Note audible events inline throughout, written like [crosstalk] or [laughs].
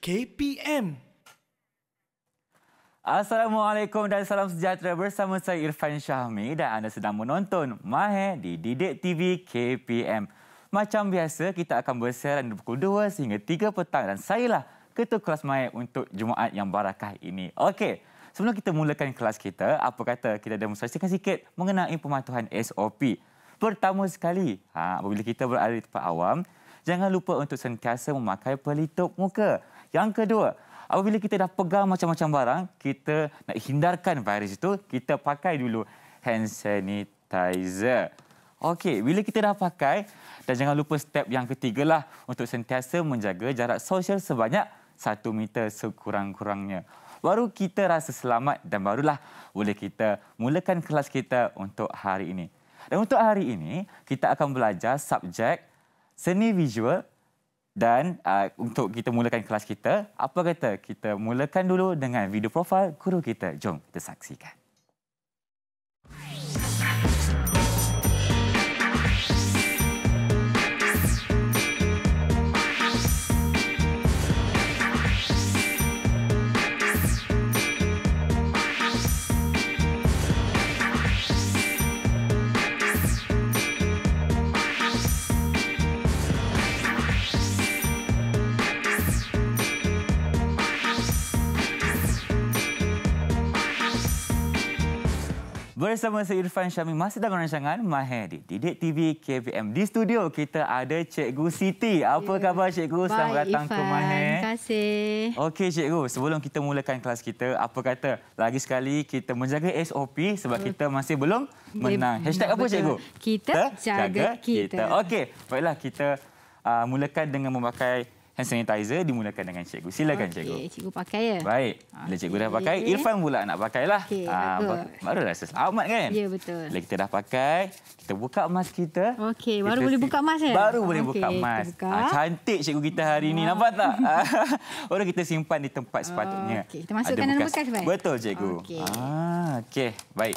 KPM. Assalamualaikum dan salam sejahtera bersama saya Irfan Syahmi dan anda sedang menonton Mahe di Didik TV KPM. Macam biasa, kita akan bersiaran dari pukul 2 sehingga 3 petang dan saya lah ketua kelas Mahe untuk Jumaat yang barakah ini. Okey, sebelum kita mulakan kelas kita, apa kata kita demonstrasikan sikit mengenai pematuhan SOP. Pertama sekali, ha, apabila kita berada di tempat awam, jangan lupa untuk sentiasa memakai pelitup muka. Yang kedua, apabila kita dah pegang macam-macam barang, kita nak hindarkan virus itu, kita pakai dulu hand sanitizer. Okey, bila kita dah pakai, dan jangan lupa step yang ketiga lah untuk sentiasa menjaga jarak sosial sebanyak satu meter sekurang-kurangnya. Baru kita rasa selamat dan barulah boleh kita mulakan kelas kita untuk hari ini. Dan untuk hari ini, kita akan belajar subjek seni visual dan uh, untuk kita mulakan kelas kita, apa kata kita mulakan dulu dengan video profil guru kita. Jom kita saksikan. Bersama saya Irfan Syamil masih dalam rancangan Mahir di Didik TV KVM. Di studio kita ada Cikgu Siti. Apa yeah. khabar Cikgu? Baik, Selamat datang Irfan. ke Mahir. Terima kasih. Okey Cikgu, sebelum kita mulakan kelas kita, apa kata lagi sekali kita menjaga SOP sebab uh. kita masih belum menang. Hashtag apa Cikgu? Kita, kita jaga, jaga kita. kita. Okey, baiklah kita uh, mulakan dengan memakai hand sanitizer dimulakan dengan cikgu. Silakan okay, cikgu. cikgu pakai ya. Baik. Bila cikgu dah pakai, Irfan pula nak pakailah. Okay, ah, baru rasa selamat kan? Ya, yeah, betul. Bila kita dah pakai, kita buka mask kita. Okey, baru kita, boleh buka mask kan? ya. Baru okay, boleh buka mask. Ah, cantik cikgu kita hari ini. Nampak tak? [laughs] Ah, orang kita simpan di tempat sepatutnya. Okey, kita masukkan dalam bekas baik? Betul cikgu. Okey. Ah, okay. baik.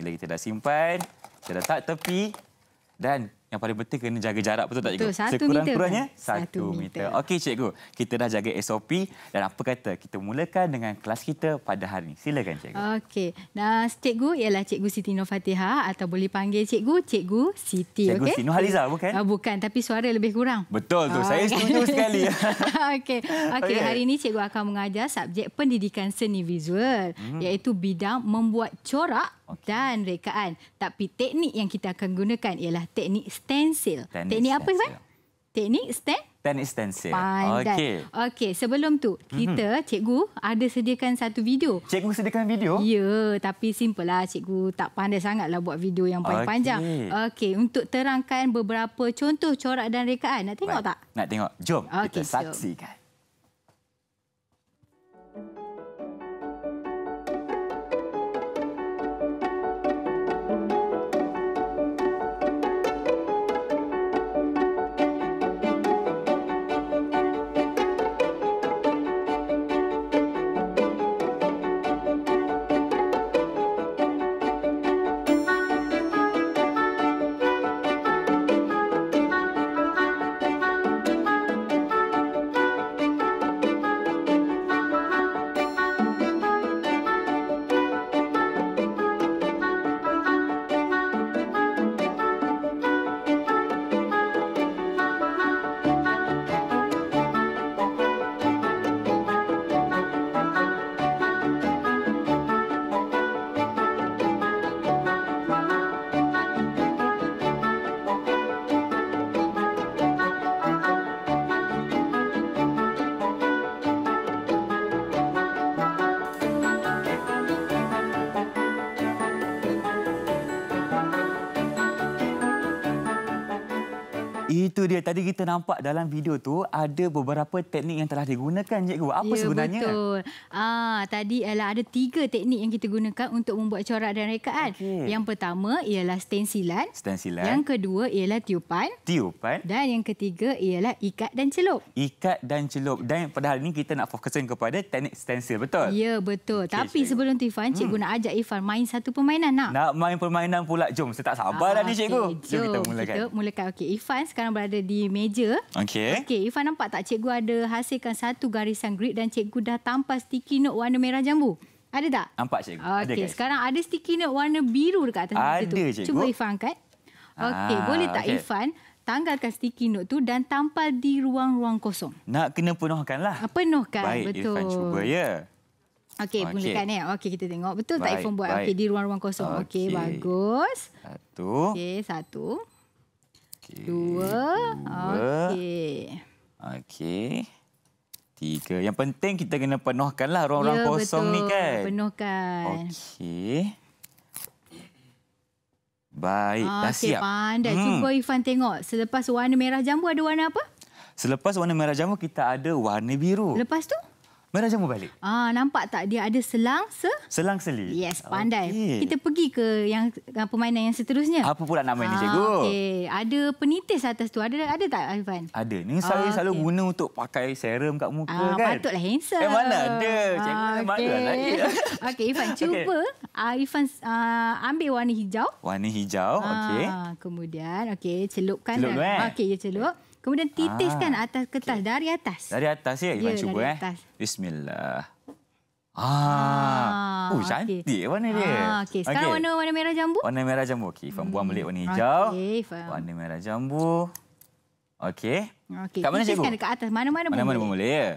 Bila kita dah simpan, kita letak tepi dan yang paling penting kena jaga jarak betul tak cikgu? Betul, satu Sekurang meter. Sekurangnya satu meter. meter. Okey cikgu, kita dah jaga SOP dan apa kata kita mulakan dengan kelas kita pada hari ini. Silakan cikgu. Okey, nah cikgu ialah cikgu Siti Nur Fatiha atau boleh panggil cikgu, cikgu Siti. Cikgu okay? Siti Nur Haliza bukan? Uh, bukan, tapi suara lebih kurang. Betul tu, oh, saya okay. setuju sekali. [laughs] Okey, okay, okay. hari ini cikgu akan mengajar subjek pendidikan seni visual hmm. iaitu bidang membuat corak okay. dan rekaan. Tapi teknik yang kita akan gunakan ialah teknik stencil. Teknik, teknik apa Ivan? Teknik stensil. Teknik stensil. Pandai. Okey. Okey, sebelum tu mhm. kita mm-hmm. cikgu ada sediakan satu video. Cikgu sediakan video? Ya, tapi simple lah cikgu tak pandai sangatlah buat video yang paling okay. panjang. Okey, untuk terangkan beberapa contoh corak dan rekaan. Nak tengok Baik. tak? Nak tengok. Jom okay, kita saksikan. Jom. itu dia tadi kita nampak dalam video tu ada beberapa teknik yang telah digunakan cikgu apa ya, sebenarnya betul ah Ah, tadi ialah ada tiga teknik yang kita gunakan untuk membuat corak dan rekaan. Okay. Yang pertama ialah stensilan. Stensilan. Yang kedua ialah tiupan. Tiupan. Dan yang ketiga ialah ikat dan celup. Ikat dan celup. Dan pada hari ini kita nak fokuskan kepada teknik stensil, betul? Ya, betul. Okay, Tapi cikgu. sebelum tu Ifan, cikgu hmm. nak ajak Ifan main satu permainan nak? Nak main permainan pula. Jom, saya tak sabar dah ni ah, cikgu. jom. jom kita mulakan. Kita mulakan. Okey, Ifan sekarang berada di meja. Okey. Okey, Ifan nampak tak cikgu ada hasilkan satu garisan grid dan cikgu dah tampas sticky note warna warna merah jambu. Ada tak? Nampak cikgu. Okey, sekarang ada sticky note warna biru dekat atas ada, tu. cikgu. Cuba Ifan angkat. Ah, okey, boleh tak okay. Ifan tanggalkan sticky note tu dan tampal di ruang-ruang kosong? Nak kena penuhkanlah. Ah, penuhkan, Baik, betul. Baik, Ifan cuba ya. Okey, bolehkan okay. ya. Okey, kita tengok. Betul baik, tak iPhone buat? Okey, di ruang-ruang kosong. Okey, okay, bagus. Satu. Okey, satu. Okay. Dua. Dua. Okey. Okey parti ke. Yang penting kita kena penuhkanlah ruang-ruang ya, kosong betul. ni kan. Ya, betul penuhkan. Okey. Baik, ah, dah okay, siap. Pandai. Hmm. Cuba Ifan tengok. Selepas warna merah jambu ada warna apa? Selepas warna merah jambu kita ada warna biru. Lepas tu? Mana jamu balik? Ah nampak tak dia ada selang se Selang seli. Yes, pandai. Okay. Kita pergi ke yang permainan yang seterusnya. Apa pula nama ah, ni cikgu? Okey, ada penitis atas tu. Ada ada tak Alvan? Ada. Ni oh, saya okay. Ah, selalu guna untuk pakai serum kat muka ah, kan. Patutlah handsome. Eh mana ada ah, cikgu [laughs] ah, okay. lagi. okey, Ivan cuba. Okay. Ah Ivan ambil warna hijau. Warna hijau. Ah, okey. kemudian okey celupkan. Celup, kan? Okey, ya celup. Okay. Kemudian titiskan ah, kan atas kertas okay. dari atas. Dari atas ya, Iman ya, cuba dari eh. Bismillah. Ah. ah. Oh, uh, cantik okay. warna dia. Ah, okey. Sekarang okay. warna warna merah jambu? Warna merah jambu. Okey, Ifan hmm. buang balik warna hmm, hijau. Okey, Warna merah jambu. Okey. Okay. Kat mana cikgu? Kan dekat atas. Mana-mana boleh. Mana-mana boleh ya.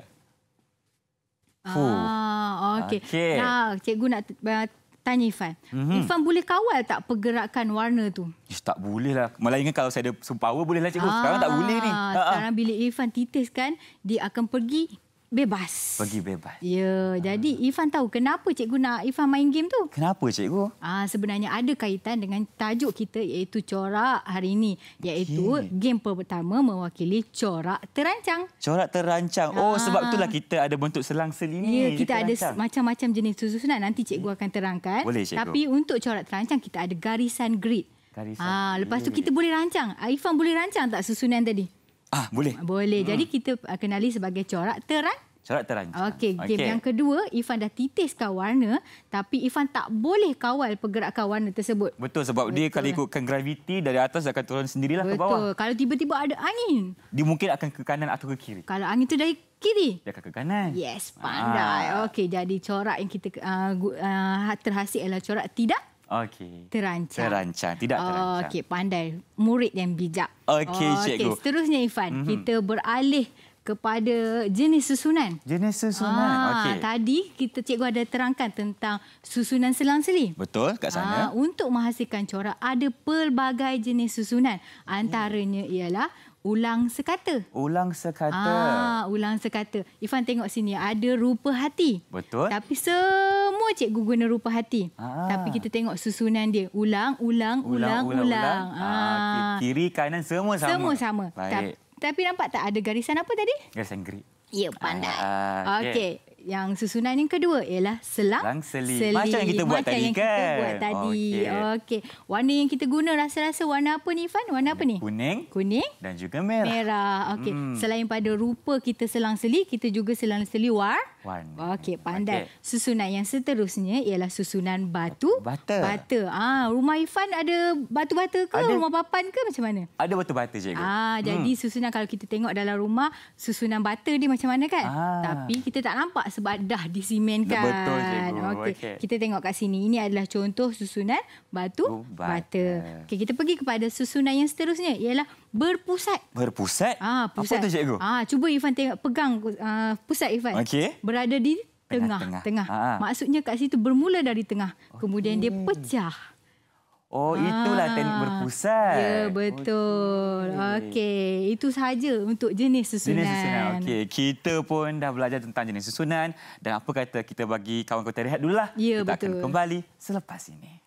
Ah, okey. Okay. Nah, cikgu nak uh, Tanya Ifan. Mm-hmm. Ifan boleh kawal tak pergerakan warna tu? Ish, tak boleh lah. Melainkan kalau saya ada power boleh lah cikgu. Ah, sekarang tak boleh ni. Sekarang ha, ha. bila Ifan titis kan, dia akan pergi bebas. Pergi bebas. Ya, ha. jadi Ifan tahu kenapa cikgu nak Ifan main game tu? Kenapa cikgu? Ah sebenarnya ada kaitan dengan tajuk kita iaitu corak hari ini iaitu okay. game pertama mewakili corak terancang. Corak terancang. Ha. Oh ah. sebab itulah kita ada bentuk selang-seling ini. Ya, kita ada macam-macam jenis susunan nanti cikgu akan terangkan. Boleh cikgu. Tapi untuk corak terancang kita ada garisan grid. Garisan. Ah ha, lepas tu kita boleh rancang. Ah, Ifan boleh rancang tak susunan tadi? Ah, boleh. Boleh. Hmm. Jadi kita ah, kenali sebagai corak terang. Corak terang. Okey, game okay. yang kedua, Ifan dah titiskan warna tapi Ifan tak boleh kawal pergerakan warna tersebut. Betul sebab Betul. dia kalau ikutkan graviti dari atas akan turun sendirilah Betul. ke bawah. Betul. Kalau tiba-tiba ada angin, dia mungkin akan ke kanan atau ke kiri. Kalau angin tu dari kiri, dia akan ke kanan. Yes, pandai. Ah. Okey, jadi corak yang kita uh, ah, uh, ah, terhasil adalah corak tidak Okey. Terancang. Terancang. Tidak terancang. Uh, Okey, pandai. Murid yang bijak. Okey, uh, cikgu. Okay. Seterusnya, Ifan. Mm-hmm. Kita beralih kepada jenis susunan. Jenis susunan. Ha, ah, okay. Tadi kita cikgu ada terangkan tentang susunan selang-seli. Betul, kat sana. Ha, untuk menghasilkan corak, ada pelbagai jenis susunan. Antaranya ialah ulang sekata. Ulang sekata. Ah, ulang sekata. Ifan tengok sini ada rupa hati. Betul. Tapi semua cikgu guna rupa hati. Ah. Tapi kita tengok susunan dia. Ulang, ulang, ulang, ulang. ulang. ulang. Ah. ah. Kiri kanan semua sama. Semua sama. Baik. Ta- tapi nampak tak ada garisan apa tadi? Garisan grid. Ya, pandai. Ah, okey. Okay yang susunan yang kedua ialah selang, selang seli. seli. Macam yang kita buat Macam tadi yang kan? yang kita buat tadi. Okey. Okay. Warna yang kita guna rasa-rasa warna apa ni Ifan? Warna apa ni? Kuning. Kuning. Dan juga merah. Merah. Okey. Hmm. Selain pada rupa kita selang seli, kita juga selang seli warna. One. Okey, pandai. Okay. Susunan yang seterusnya ialah susunan batu. Bata. Bata. Ah, rumah Ifan ada batu-bata ke? Ada. Rumah papan ke? Macam mana? Ada batu-bata, cikgu. Ah, hmm. Jadi susunan kalau kita tengok dalam rumah, susunan bata dia macam mana kan? Ah. Tapi kita tak nampak sebab dah disimenkan. Betul, cikgu. Okey, okay. kita tengok kat sini. Ini adalah contoh susunan batu-bata. Oh, okay, kita pergi kepada susunan yang seterusnya ialah Berpusat. Berpusat? Ah, pusat. Apa tu cikgu? Ah, cuba Ifan tengok pegang uh, pusat Ifan. Okey. Berada di tengah. Tengah. tengah. Ha. Maksudnya kat situ bermula dari tengah. Okay. Kemudian dia pecah. Oh, itulah ha. teknik berpusat. Ya, betul. Okey, okay. itu sahaja untuk jenis susunan. Jenis susunan. Okey, kita pun dah belajar tentang jenis susunan dan apa kata kita bagi kawan-kawan rehat dululah. Ya, kita betul. Kita akan kembali selepas ini.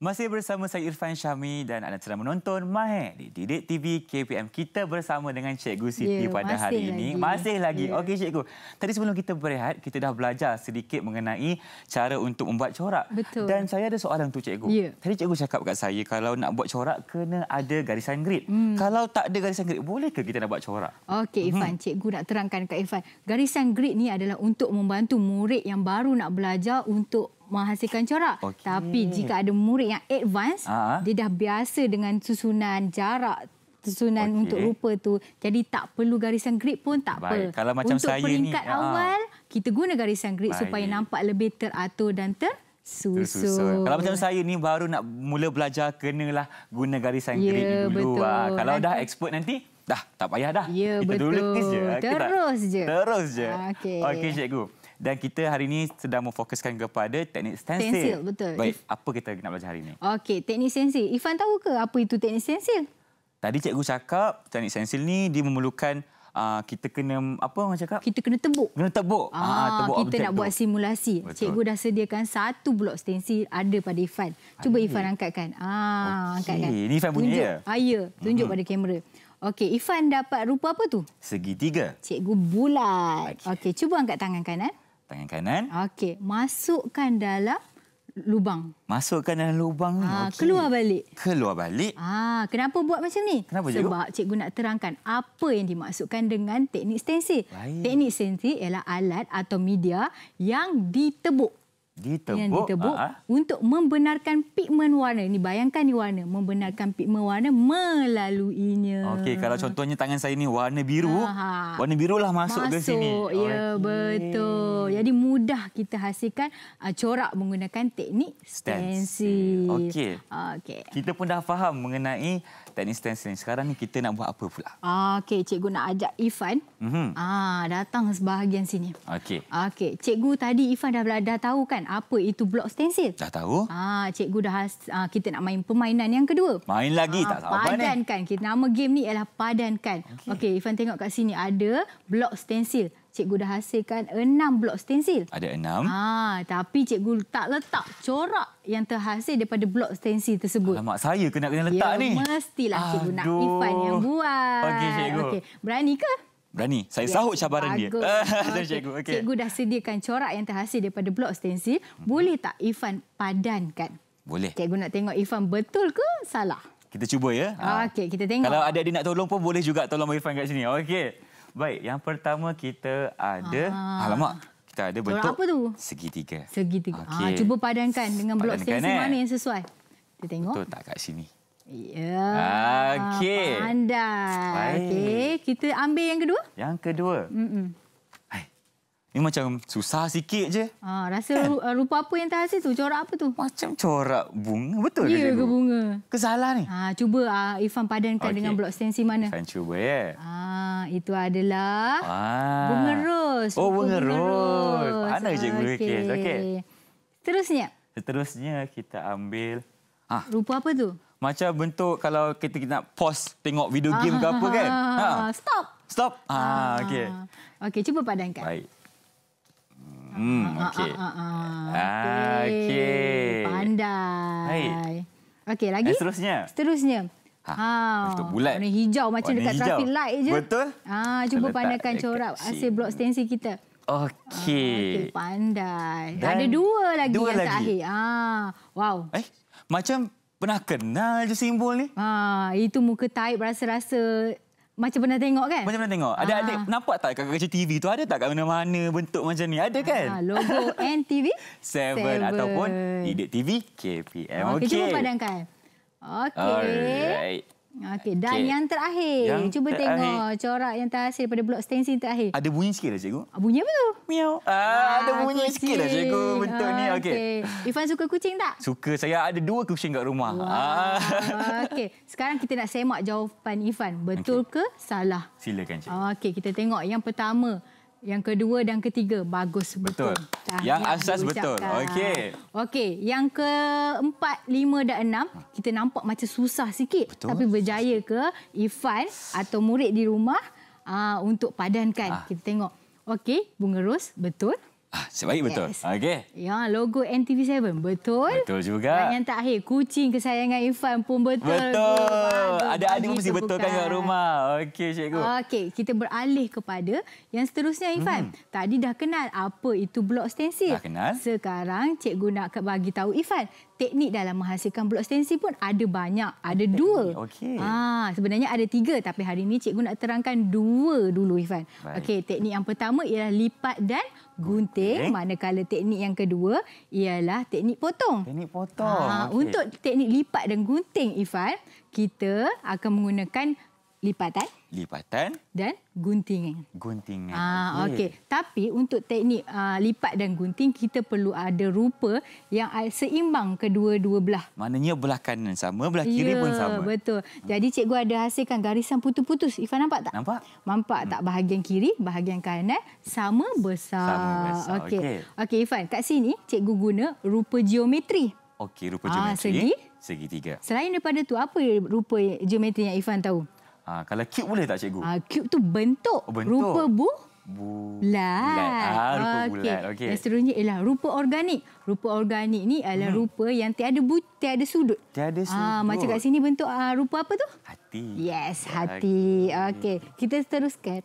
Masih bersama saya Irfan Syami dan anda sedang menonton Mahek di Didik TV KPM. Kita bersama dengan Cikgu Siti yeah, pada hari lagi. ini. Masih lagi. Yeah. Okey Cikgu. Tadi sebelum kita berehat, kita dah belajar sedikit mengenai cara untuk membuat corak. Betul. Dan saya ada soalan untuk Cikgu. Yeah. Tadi Cikgu cakap kat saya kalau nak buat corak kena ada garisan grid. Mm. Kalau tak ada garisan grid, boleh ke kita nak buat corak? Okey mhm. Irfan, hmm. Cikgu nak terangkan kat Irfan. Garisan grid ni adalah untuk membantu murid yang baru nak belajar untuk menghasilkan corak. Okay. Tapi jika ada murid yang advance, uh ah, -huh. Ah. dia dah biasa dengan susunan jarak susunan okay. untuk rupa tu. Jadi tak perlu garisan grid pun tak Baik. apa. Kalau macam untuk saya peringkat ni, ah. awal, uh. kita guna garisan grid Baik. supaya nampak lebih teratur dan ter Susun. Kalau macam saya ni baru nak mula belajar kenalah guna garisan ya, grid dulu. Ha. Kalau nanti. dah expert nanti dah tak payah dah. Ya, kita betul. dulu letis je. Terus kita, je. Terus je. Okey. Okey cikgu. Dan kita hari ini sedang memfokuskan kepada teknik stensil. Stensil, betul. Baik, apa kita nak belajar hari ini? Okey, teknik stensil. Ifan tahu ke apa itu teknik stensil? Tadi cikgu cakap teknik stensil ni dia memerlukan Uh, kita kena apa orang cakap kita kena tebuk kena tebuk ah uh, tebuk kita nak tu. buat simulasi Betul. cikgu dah sediakan satu blok stensil ada pada Ifan cuba Ayuh. Ifan angkatkan ah okay. angkatkan ini Ifan punya tunjuk. ya ya tunjuk uh-huh. pada kamera okey Ifan dapat rupa apa tu segitiga cikgu bulat okey okay, cuba angkat tangan kanan tangan kanan. Okey, masukkan dalam lubang. Masukkan dalam lubang. Ha, ah, okay. Keluar balik. Keluar balik. Ha, kenapa buat macam ni? Kenapa Sebab cikgu? cikgu nak terangkan apa yang dimasukkan dengan teknik stensi. Baik. Teknik stensi ialah alat atau media yang ditebuk ditebuk, yang ditebuk uh ah, ah. untuk membenarkan pigmen warna. Ini bayangkan ni warna, membenarkan pigmen warna melaluinya. Okey, kalau contohnya tangan saya ni warna biru, uh ah, -huh. Ha. warna birulah masuk, masuk ke sini. Masuk, ya okay. betul. Jadi mudah kita hasilkan uh, corak menggunakan teknik stensil. stensil. Okey. Okay. Kita pun dah faham mengenai teknik stencil sekarang ni kita nak buat apa pula? Ah, okey, cikgu nak ajak Ifan. Mm -hmm. Ah, datang sebahagian sini. Okey. Okey, cikgu tadi Ifan dah dah tahu kan apa itu blok stencil? Dah tahu. Ah, cikgu dah ah, kita nak main permainan yang kedua. Main lagi ah, tak sabar apa ni. Padankan. Kita nama game ni ialah padankan. Okey, okay, Ifan tengok kat sini ada blok stencil cikgu dah hasilkan enam blok stensil. Ada enam. Ha, tapi cikgu tak letak corak yang terhasil daripada blok stensil tersebut. Alamak, saya kena kena letak ya, ni. Mestilah cikgu Aduh. nak Ifan yang buat. Okey, cikgu. Okay. Berani ke? Berani. Saya ya, sahut cabaran dia. [laughs] Okay. cikgu. Okay. cikgu dah sediakan corak yang terhasil daripada blok stensil. Hmm. Boleh tak Ifan padankan? Boleh. Cikgu nak tengok Ifan betul ke salah? Kita cuba ya. Okey, kita tengok. Kalau ada adik nak tolong pun boleh juga tolong Irfan kat sini. Okey. Baik, yang pertama kita ada Aha. alamak kita ada bentuk Corak apa tu? segitiga. Segitiga. Ah, okay. Ha, cuba padankan dengan blok stensi eh. mana yang sesuai. Kita tengok. Betul tak kat sini? Ya. Okey. Pandai. Okey, kita ambil yang kedua? Yang kedua. Mm -mm. Ini macam susah sikit je. Ha, rasa kan? rupa apa yang tak hasil tu? Corak apa tu? Macam corak bunga. Betul ke? Ya ke bunga. Kesalah ni? Ha, cuba uh, ah, Ifan padankan okay. dengan blok stensi mana. Ifan cuba ya. Yeah. Ha, itu adalah ha. bunga ros. Oh bunga ros. Mana je bunga okay. kes? Okay. Seterusnya? Seterusnya kita ambil. Ha. Rupa apa tu? Macam bentuk kalau kita, kita nak pause tengok video game ha, ke apa ha, kan? [laughs] Ha. Stop. Stop. Ha, ha. Okey. Okey cuba padankan. Baik. Hmm, ah, okey. Ah, ah, ah. okey. Pandai. Okey, lagi? Dan seterusnya. Seterusnya. Ha, ha bulat. warna hijau macam warna dekat hijau. traffic light je. Betul. Ha, cuba pandangkan corak hasil blok stensi kita. Okey. Okey, pandai. Dan Ada dua lagi dua yang lagi. terakhir. Ha, wow. Eh, macam pernah kenal je simbol ni. Ah, itu muka taip rasa-rasa macam pernah tengok kan? Macam pernah tengok. Ada ah. adik nampak tak kakak kerja TV tu ada tak kat mana-mana bentuk macam ni? Ada kan? Aa, ah, logo [laughs] NTV 7 ataupun Edit TV KPM. Ah, Okey. Okay, cuba padankan. Okey. Alright. Okey, dan okay. yang terakhir. Yang cuba terakhir. tengok corak yang terhasil pada blok stensi terakhir. Ada bunyi sikit lah, cikgu. Ah, bunyi apa tu? Miau. Ah, ah, ada bunyi kucing. sikit lah, cikgu. Bentuk ah, ni, okey. Okay. Ifan suka kucing tak? Suka. Saya ada dua kucing kat rumah. Wah. Ah. Okey, sekarang kita nak semak jawapan Ifan. Betul okay. ke salah? Silakan, cikgu. Okey, kita tengok yang pertama. Yang kedua dan ketiga bagus betul. betul. Dah, yang, yang asas betul. Okey. Okey, yang ke keempat, lima dan enam kita nampak macam susah sikit betul. tapi berjaya ke Ifan atau murid di rumah uh, untuk padankan. Ah. Kita tengok. Okey, bunga ros betul. Ah, sebaik betul. Yes. Okey. Ya, logo NTV7 betul. Betul juga. Dan yang terakhir, kucing kesayangan Irfan pun betul. Betul. Ada ada mesti betul kan kat rumah. Okey, cikgu. Okey, kita beralih kepada yang seterusnya Irfan. Hmm. Tadi dah kenal apa itu blok stensil. Dah kenal. Sekarang cikgu nak bagi tahu Irfan, teknik dalam menghasilkan blok stensi pun ada banyak. Ada teknik. dua. Okay. Ah, ha, sebenarnya ada tiga tapi hari ini cikgu nak terangkan dua dulu Ifan. Okey, teknik yang pertama ialah lipat dan gunting. Okay. Manakala teknik yang kedua ialah teknik potong. Teknik potong. Ah, ha, okay. Untuk teknik lipat dan gunting Ifan, kita akan menggunakan lipatan lipatan dan guntingan guntingan ah okey okay. tapi untuk teknik uh, lipat dan gunting kita perlu ada rupa yang seimbang kedua-dua belah maknanya belah kanan sama belah kiri ya, pun sama betul hmm. jadi cikgu ada hasilkan garisan putus-putus ifa nampak tak nampak nampak hmm. tak bahagian kiri bahagian kanan sama besar, Sama besar. okey okey okay, ifan kat sini cikgu guna rupa geometri okey rupa geometri ah, segi segi tiga selain daripada tu apa rupa geometri yang ifan tahu Ha, kalau cube boleh tak cikgu? Ha, ah, cube tu bentuk, oh, bentuk. rupa bu bulat. Ah, rupa okay. bulat. Okey. Seterusnya ialah rupa organik. Rupa organik ni adalah hmm. rupa yang tiada but, tiada sudut. Tiada sudut. Ah, macam kat sini bentuk ah, rupa apa tu? Hati. Yes, hati. Okey. Okay. Kita teruskan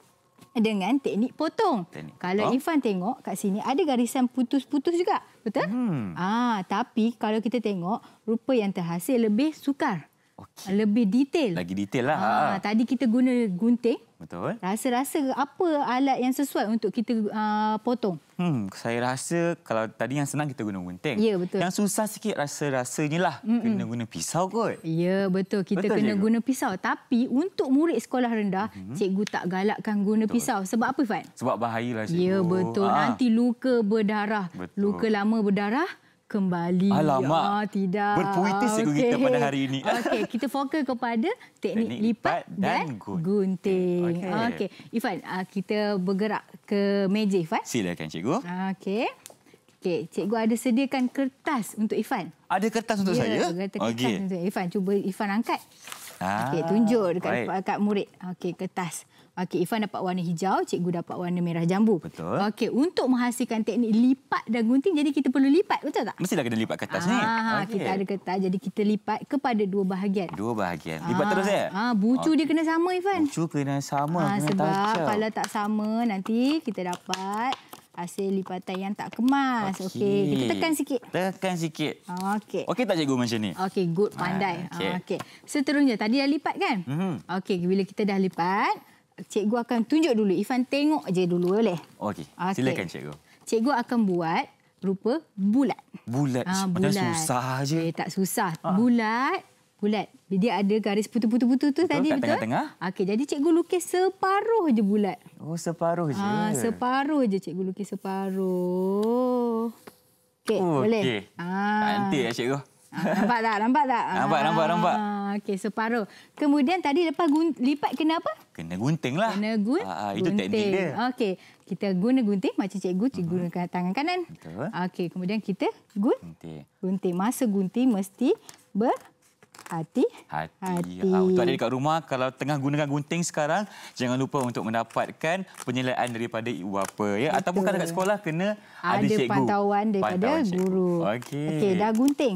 dengan teknik potong. Teknik. Kalau Ifan tengok kat sini ada garisan putus-putus juga. Betul? Hmm. Ah, tapi kalau kita tengok rupa yang terhasil lebih sukar. Okay. Lebih detail. Lagi detail lah. Ah, ha, tadi kita guna gunting. Betul. Rasa-rasa apa alat yang sesuai untuk kita uh, potong? Hmm, saya rasa kalau tadi yang senang kita guna gunting. Ya, betul. Yang susah sikit rasa-rasanya lah. Mm -mm. Kena guna pisau kot. Ya, betul. Kita betul kena cikgu. guna pisau. Tapi untuk murid sekolah rendah, mm -hmm. cikgu tak galakkan guna betul. pisau. Sebab apa, Fad? Sebab bahayalah ya, cikgu. Ya, betul. Ha. Ah. Nanti luka berdarah. Betul. Luka lama berdarah kembali. Alamak. Ah, tidak. Berpuitis okay. kita pada hari ini. Okey, kita fokus kepada teknik, teknik lipat dan, dan gunting. Okey. Okay. Ifan, ah, kita bergerak ke meja Ifan. Silakan cikgu. Okey. Okey, cikgu ada sediakan kertas untuk Ifan. Ada kertas untuk ya, saya? Ya, kertas okay. untuk Ifan. Cuba Ifan angkat. Ah, Okey, tunjuk dekat, dekat murid. Okey, kertas. Okey, Ifan dapat warna hijau, cikgu dapat warna merah jambu. Betul. Okey, untuk menghasilkan teknik lipat dan gunting, jadi kita perlu lipat, betul tak? Mesti Mestilah kena lipat kertas ah, ni. Ha, okay. kita ada kertas, jadi kita lipat kepada dua bahagian. Dua bahagian. Ah, lipat terus ya? Ha, ah, bucu okay. dia kena sama, Ifan. Bucu kena sama. Ah, kena sebab tajam. Ya. kalau tak sama, nanti kita dapat hasil lipatan yang tak kemas. Okey, okay. kita tekan sikit. Tekan sikit. Okey. Okey tak cikgu macam ni? Okey, good, pandai. Ah, Okey. Ah, okay. Seterusnya, tadi dah lipat kan? Mm -hmm. Okey, bila kita dah lipat, cikgu akan tunjuk dulu. Ifan tengok aja dulu boleh? Okey. Okay. Silakan cikgu. Cikgu akan buat rupa bulat. Bulat. Ha, bulat. Macam susah aje. Eh, tak susah. Ha. Bulat. Bulat. Dia ada garis putu-putu-putu tu tadi betul? Tak tengah-tengah. Okey, jadi cikgu lukis separuh je bulat. Oh, separuh aja. Ah separuh aja cikgu lukis separuh. Okey, oh, boleh? Okey. Ha. Nanti ya cikgu. Ah, nampak tak? Nampak tak? Nampak, ah, nampak, nampak. Ah, okey, separuh. Kemudian tadi lepas gun, lipat kena apa? Kena gunting lah. Kena gun, ah, itu ah, gunting. Itu teknik dia. Okey, kita guna gunting macam cikgu, cikgu uh mhm. -huh. gunakan tangan kanan. Betul. Okey, kemudian kita gun, gunting. gunting. Masa gunting mesti ber... Hati. Hati. Hati. Ha, untuk ada dekat rumah, kalau tengah gunakan gunting sekarang, jangan lupa untuk mendapatkan penyelaan daripada ibu bapa. Ya? Ataupun kalau dekat sekolah, kena ada, ada cikgu. Ada pantauan daripada pantauan guru. Okey. Okey, dah gunting.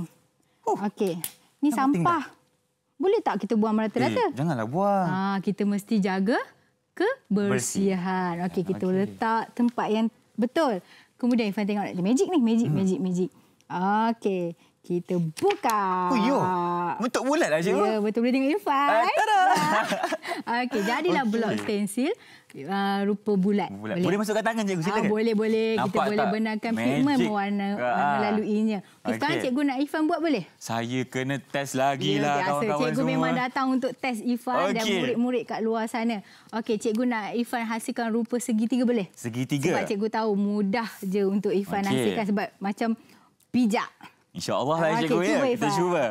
Oh. Okey. Ni Yang sampah. Boleh tak kita buang merata-rata? Eh, janganlah buang. Ha, kita mesti jaga kebersihan. Okey, kita okay. letak tempat yang betul. Kemudian Ifan tengok ada magic ni. Magic, hmm. magic, magic. Okey, kita buka. Oh, yo. Untuk bulat lah, Cikgu. Ya, betul. Boleh tengok Ifan. Uh, eh, [laughs] Okey, jadilah okay. blok stensil. Uh, rupa bulat. bulat. Boleh. boleh masukkan tangan cikgu silakan. Ah, boleh boleh Nampak kita tak? boleh benarkan pigment warna melaluinya. Ah. Okay. Sekarang cikgu nak Ifan buat boleh? Saya kena test lagi ya, lah ya, kawan-kawan semua. Cikgu memang datang untuk test Ifan okay. dan murid-murid kat luar sana. Okey cikgu nak Ifan hasilkan rupa segitiga boleh? Segitiga. Sebab cikgu tahu mudah je untuk Ifan okay. hasilkan sebab macam pijak. InsyaAllah lah okay, cikgu ya. Kita cuba.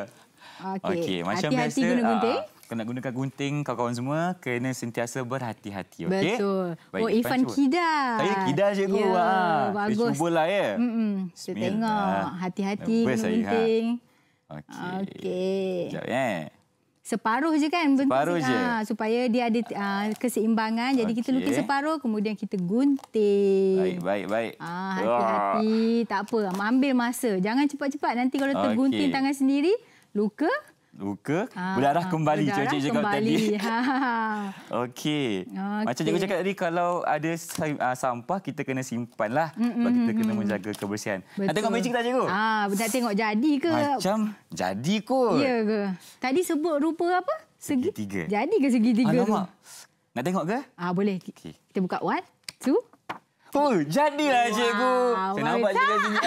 Okey, okay, macam hati-hati guna gunting. Uh, kena gunakan gunting kawan-kawan semua kena sentiasa berhati-hati okey betul Baik, oh Ivan Kida saya Kida cikgu ya, ha bagus Kita cubalah ya hmm kita tengok hati-hati gunting okey okey okay. ya separuh je kan bentuk separuh je. Ah, supaya dia ada ah, keseimbangan jadi kita lukis separuh kemudian kita gunting baik baik baik hati-hati tak apa ambil masa jangan cepat-cepat nanti kalau tergunting tangan sendiri luka luka ha, ah, berdarah ah, kembali berdarah cikgu cakap kembali. tadi. [laughs] Ha, ha, ha. Okey. Okay. Macam cikgu cakap tadi kalau ada uh, sampah kita kena simpanlah mm-hmm. sebab kita kena menjaga kebersihan. Betul. Nak tengok magic tak cikgu? Ah, nak tengok jadi ke? Macam jadi ko. Ya ke? Tadi sebut rupa apa? Segitiga. Segi jadi ke segitiga tu? Alamak. Nak tengok ke? Ah, boleh. Okay. Kita buka one, two, Oh, jadilah wow, cikgu. Saya nampak cikgu sini.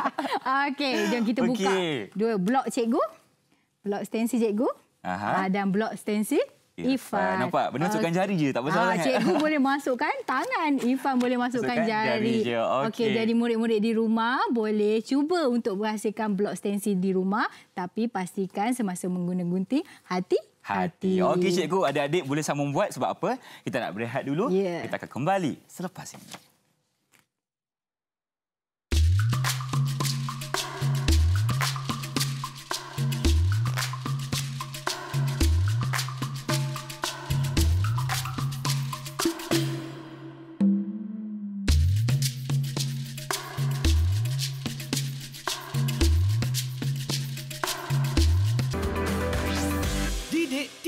[laughs] Okey, jom kita okay. buka dua blok cikgu blok stensi cikgu. Aha. Ah, dan blok stensi yeah. Ifan. Uh, nampak? Menusukkan okay. Ah, jari je. Tak apa Uh, ah, cikgu [laughs] boleh masukkan tangan. Ifan boleh masukkan jari. jari je. Okay, jadi murid-murid di rumah boleh cuba untuk menghasilkan blok stensi di rumah. Tapi pastikan semasa menggunakan gunting hati. Hati. hati. Okey cikgu. Adik-adik boleh sama buat sebab apa? Kita nak berehat dulu. Yeah. Kita akan kembali selepas ini.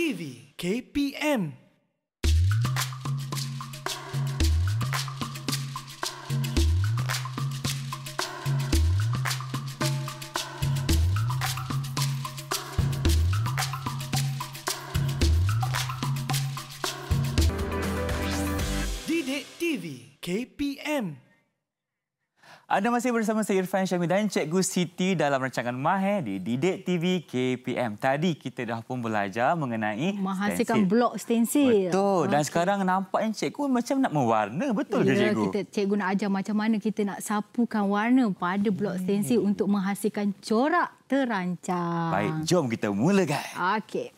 KV, KPM. TV, KPM. Anda masih bersama saya Irfan Syami dan Cikgu Siti dalam rancangan Mahe di Didik TV KPM. Tadi kita dah pun belajar mengenai menghasilkan blok stensil. Betul. Dan okay. sekarang nampaknya Cikgu macam nak mewarna. Betul ya, ke Cikgu? Kita, Cikgu nak ajar macam mana kita nak sapukan warna pada blok hmm. stensil hmm. untuk menghasilkan corak terancang. Baik, jom kita mulakan. Okey.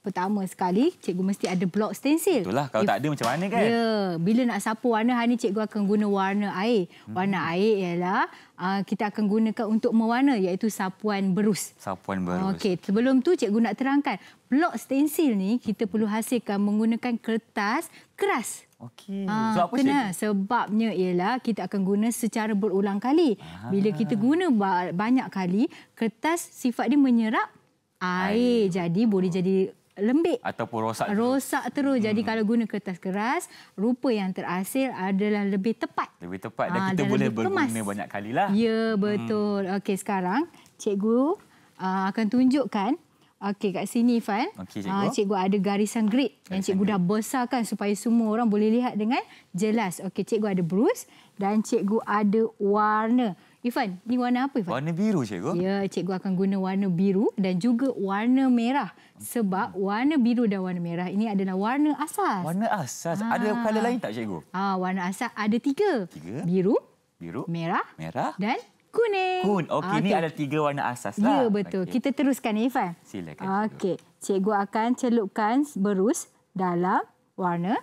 Pertama sekali, cikgu mesti ada blok stensil. Itulah, kalau tak ada macam mana kan? Ya, bila nak sapu warna, hari ini cikgu akan guna warna air. Hmm. Warna hmm. air ialah uh, kita akan gunakan untuk mewarna iaitu sapuan berus. Sapuan berus. Okey, sebelum tu cikgu nak terangkan. Blok stensil ni kita perlu hasilkan menggunakan kertas keras. Okey. Ah, sebab apa sih? Sebabnya ialah kita akan guna secara berulang kali. Aha. Bila kita guna banyak kali, kertas sifat dia menyerap air. air. Jadi oh. boleh jadi lembik ataupun rosak rosak terus, terus. Hmm. jadi kalau guna kertas keras rupa yang terhasil adalah lebih tepat lebih tepat dan Aa, ah, kita dan boleh berguna banyak kali lah ya betul hmm. okey sekarang cikgu uh, akan tunjukkan okey kat sini Ifan okay, ah, cikgu. cikgu ada garisan grid garisan yang cikgu grid. dah besarkan supaya semua orang boleh lihat dengan jelas okey cikgu ada brush dan cikgu ada warna Ifan, ni warna apa Ifan? Warna biru cikgu. Ya, cikgu akan guna warna biru dan juga warna merah. Sebab warna biru dan warna merah ini adalah warna asas. Warna asas. Aa. Ah. Ada warna lain tak cikgu? Ah, warna asas ada tiga. Tiga. Biru. Biru. Merah. Merah. Dan kuning. Kun. Okey, ini okay. ada tiga warna asas ya, lah. Ya, betul. Okay. Kita teruskan ya, Ifan. Silakan. Okey. Cikgu akan celupkan berus dalam warna.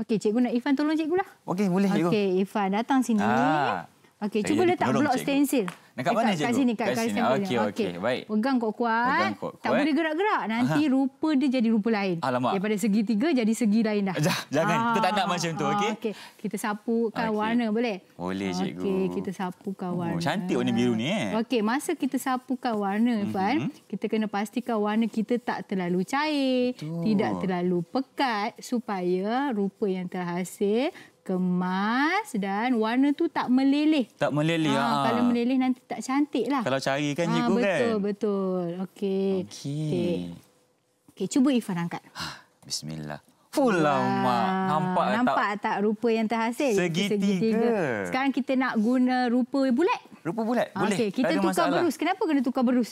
Okey, cikgu nak Ifan tolong cikgu lah. Okey, boleh cikgu. Okey, Ifan datang sini. Aa. Ah. Okey, cuba letak blok stensil. Nak kat mana cikgu? Kat sini, kat, kat sini. Okey, okey, okay. baik. Pegang kuat-kuat. Tak boleh gerak-gerak. Nanti Aha. rupa dia jadi rupa lain. Alamak. Daripada segi tiga jadi segi lain dah. Jangan, ah. kita tak nak ah, macam tu, okey? Ah, okey, kita sapu okay. warna, boleh? Boleh, cikgu. Okey, kita sapu warna. Oh, cantik warna biru ni, eh? Okey, masa kita sapu warna, mm -hmm. kita kena pastikan warna kita tak terlalu cair, Betul. tidak terlalu pekat supaya rupa yang terhasil kemas dan warna tu tak meleleh. Tak meleleh. Ha, ha. Kalau meleleh nanti tak cantik lah. Kalau cari kan ha, ah, cikgu betul, kan? Betul, betul. Okey. Okey. Okay. Okay, cuba Ifan angkat. Bismillah. Ulama. Nampak, ya, Nampak tak, tak rupa yang terhasil? Segitiga. segitiga. Sekarang kita nak guna rupa bulat. Rupa bulat? Ha, Boleh. Okay. Kita tukar masalah. berus. Kenapa kena tukar berus?